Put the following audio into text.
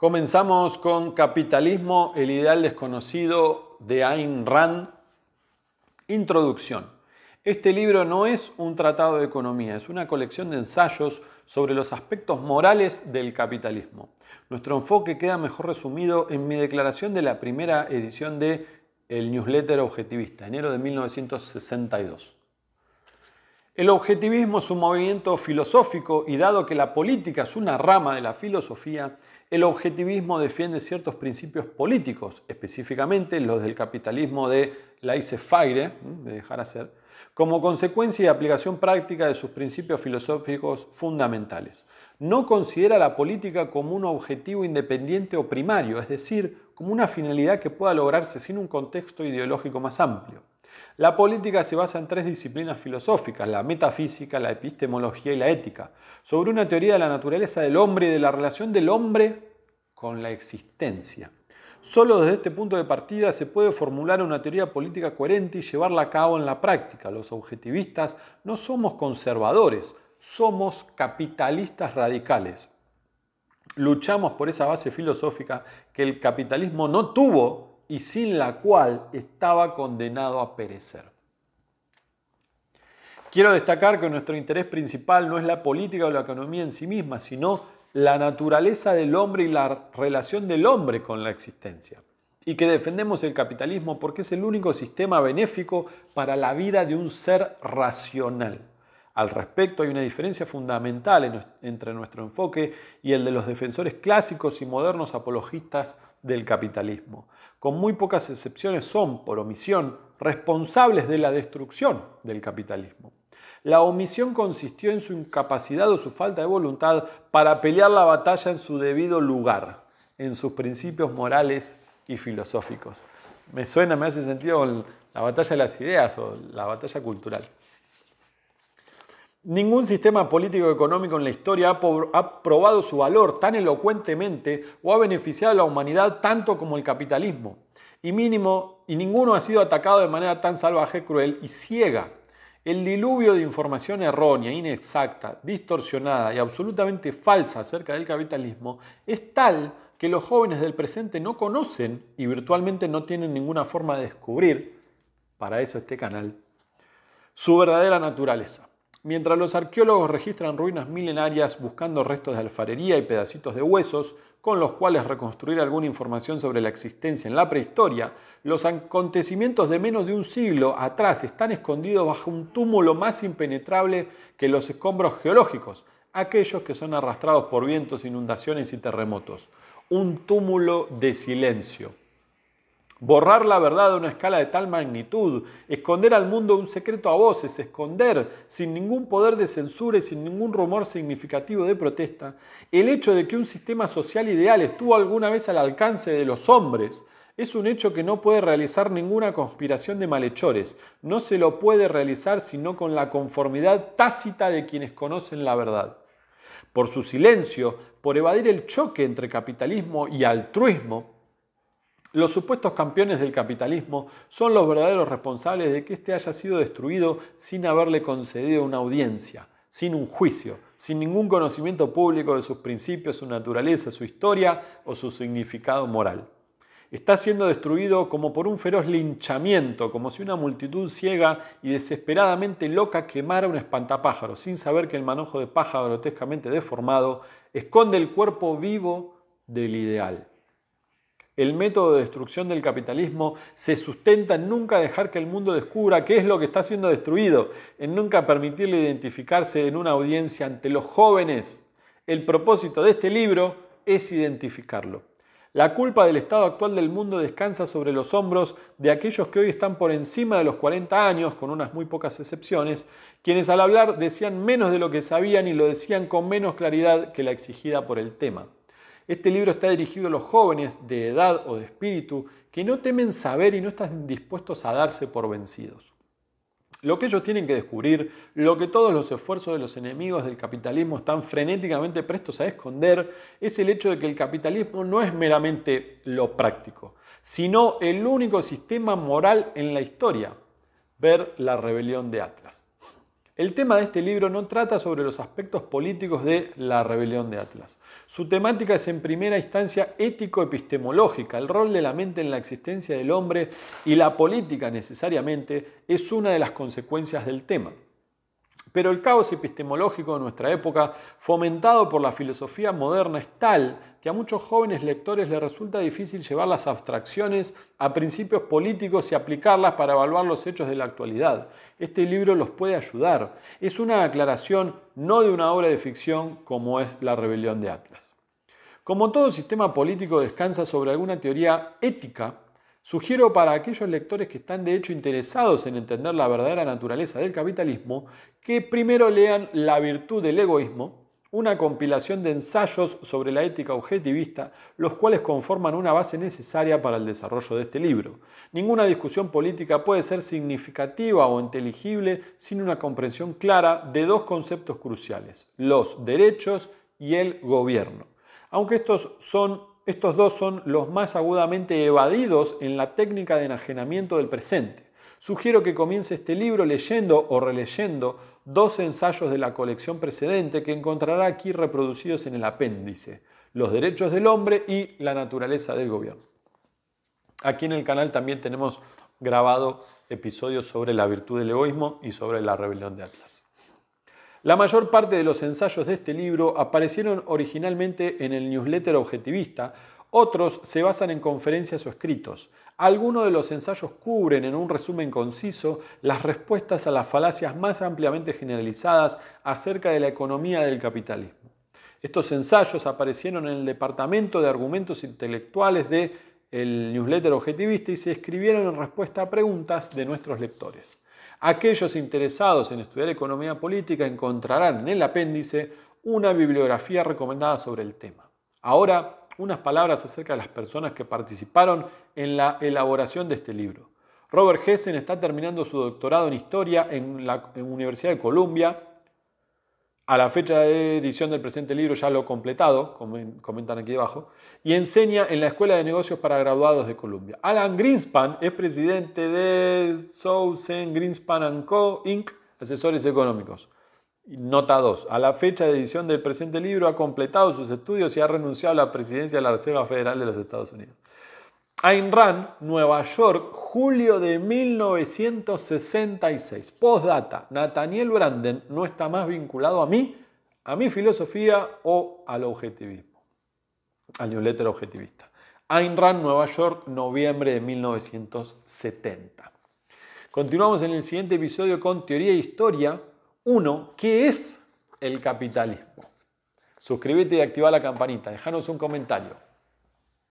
Comenzamos con Capitalismo, el ideal desconocido de Ayn Rand. Introducción. Este libro no es un tratado de economía, es una colección de ensayos sobre los aspectos morales del capitalismo. Nuestro enfoque queda mejor resumido en mi declaración de la primera edición de el newsletter objetivista, enero de 1962. El objetivismo es un movimiento filosófico y dado que la política es una rama de la filosofía, el objetivismo defiende ciertos principios políticos, específicamente los del capitalismo de laissez-faire, de dejar hacer, como consecuencia y aplicación práctica de sus principios filosóficos fundamentales. No considera la política como un objetivo independiente o primario, es decir, como una finalidad que pueda lograrse sin un contexto ideológico más amplio. La política se basa en tres disciplinas filosóficas, la metafísica, la epistemología y la ética, sobre una teoría de la naturaleza del hombre y de la relación del hombre con la existencia. Solo desde este punto de partida se puede formular una teoría política coherente y llevarla a cabo en la práctica. Los objetivistas no somos conservadores, somos capitalistas radicales. Luchamos por esa base filosófica que el capitalismo no tuvo y sin la cual estaba condenado a perecer. Quiero destacar que nuestro interés principal no es la política o la economía en sí misma, sino la naturaleza del hombre y la relación del hombre con la existencia. Y que defendemos el capitalismo porque es el único sistema benéfico para la vida de un ser racional. Al respecto, hay una diferencia fundamental entre nuestro enfoque y el de los defensores clásicos y modernos apologistas del capitalismo. Con muy pocas excepciones son, por omisión, responsables de la destrucción del capitalismo. La omisión consistió en su incapacidad o su falta de voluntad para pelear la batalla en su debido lugar, en sus principios morales y filosóficos. Me suena, me hace sentido la batalla de las ideas o la batalla cultural. Ningún sistema político económico en la historia ha probado su valor tan elocuentemente o ha beneficiado a la humanidad tanto como el capitalismo. Y mínimo, y ninguno ha sido atacado de manera tan salvaje, cruel y ciega. El diluvio de información errónea, inexacta, distorsionada y absolutamente falsa acerca del capitalismo es tal que los jóvenes del presente no conocen y virtualmente no tienen ninguna forma de descubrir, para eso este canal, su verdadera naturaleza. Mientras los arqueólogos registran ruinas milenarias buscando restos de alfarería y pedacitos de huesos, con los cuales reconstruir alguna información sobre la existencia en la prehistoria, los acontecimientos de menos de un siglo atrás están escondidos bajo un túmulo más impenetrable que los escombros geológicos, aquellos que son arrastrados por vientos, inundaciones y terremotos. Un túmulo de silencio. Borrar la verdad a una escala de tal magnitud, esconder al mundo un secreto a voces, esconder sin ningún poder de censura y sin ningún rumor significativo de protesta, el hecho de que un sistema social ideal estuvo alguna vez al alcance de los hombres, es un hecho que no puede realizar ninguna conspiración de malhechores, no se lo puede realizar sino con la conformidad tácita de quienes conocen la verdad. Por su silencio, por evadir el choque entre capitalismo y altruismo, los supuestos campeones del capitalismo son los verdaderos responsables de que éste haya sido destruido sin haberle concedido una audiencia, sin un juicio, sin ningún conocimiento público de sus principios, su naturaleza, su historia o su significado moral. Está siendo destruido como por un feroz linchamiento, como si una multitud ciega y desesperadamente loca quemara un espantapájaro, sin saber que el manojo de paja grotescamente deformado esconde el cuerpo vivo del ideal. El método de destrucción del capitalismo se sustenta en nunca dejar que el mundo descubra qué es lo que está siendo destruido, en nunca permitirle identificarse en una audiencia ante los jóvenes. El propósito de este libro es identificarlo. La culpa del estado actual del mundo descansa sobre los hombros de aquellos que hoy están por encima de los 40 años, con unas muy pocas excepciones, quienes al hablar decían menos de lo que sabían y lo decían con menos claridad que la exigida por el tema. Este libro está dirigido a los jóvenes de edad o de espíritu que no temen saber y no están dispuestos a darse por vencidos. Lo que ellos tienen que descubrir, lo que todos los esfuerzos de los enemigos del capitalismo están frenéticamente prestos a esconder, es el hecho de que el capitalismo no es meramente lo práctico, sino el único sistema moral en la historia. Ver la rebelión de Atlas. El tema de este libro no trata sobre los aspectos políticos de la rebelión de Atlas. Su temática es en primera instancia ético-epistemológica. El rol de la mente en la existencia del hombre y la política necesariamente es una de las consecuencias del tema. Pero el caos epistemológico de nuestra época, fomentado por la filosofía moderna, es tal que a muchos jóvenes lectores les resulta difícil llevar las abstracciones a principios políticos y aplicarlas para evaluar los hechos de la actualidad. Este libro los puede ayudar. Es una aclaración no de una obra de ficción como es La rebelión de Atlas. Como todo sistema político descansa sobre alguna teoría ética, Sugiero para aquellos lectores que están de hecho interesados en entender la verdadera naturaleza del capitalismo que primero lean La virtud del egoísmo, una compilación de ensayos sobre la ética objetivista, los cuales conforman una base necesaria para el desarrollo de este libro. Ninguna discusión política puede ser significativa o inteligible sin una comprensión clara de dos conceptos cruciales, los derechos y el gobierno. Aunque estos son estos dos son los más agudamente evadidos en la técnica de enajenamiento del presente. Sugiero que comience este libro leyendo o releyendo dos ensayos de la colección precedente que encontrará aquí reproducidos en el apéndice, Los derechos del hombre y la naturaleza del gobierno. Aquí en el canal también tenemos grabado episodios sobre la virtud del egoísmo y sobre la rebelión de Atlas. La mayor parte de los ensayos de este libro aparecieron originalmente en el newsletter objetivista, otros se basan en conferencias o escritos. Algunos de los ensayos cubren en un resumen conciso las respuestas a las falacias más ampliamente generalizadas acerca de la economía del capitalismo. Estos ensayos aparecieron en el Departamento de Argumentos Intelectuales de el newsletter objetivista y se escribieron en respuesta a preguntas de nuestros lectores. Aquellos interesados en estudiar economía política encontrarán en el apéndice una bibliografía recomendada sobre el tema. Ahora, unas palabras acerca de las personas que participaron en la elaboración de este libro. Robert Hessen está terminando su doctorado en historia en la Universidad de Columbia a la fecha de edición del presente libro ya lo completado, como comentan aquí debajo, y enseña en la Escuela de Negocios para Graduados de Columbia. Alan Greenspan es presidente de Sousen Greenspan Co. Inc., asesores económicos. Nota 2. A la fecha de edición del presente libro ha completado sus estudios y ha renunciado a la presidencia de la Reserva Federal de los Estados Unidos. Ayn Rand, Nueva York, julio de 1966. Postdata, Nathaniel Branden no está más vinculado a mí, a mi filosofía o al objetivismo, al Letter objetivista. Ayn Rand, Nueva York, noviembre de 1970. Continuamos en el siguiente episodio con Teoría e Historia 1, ¿qué es el capitalismo? Suscríbete y activa la campanita, déjanos un comentario.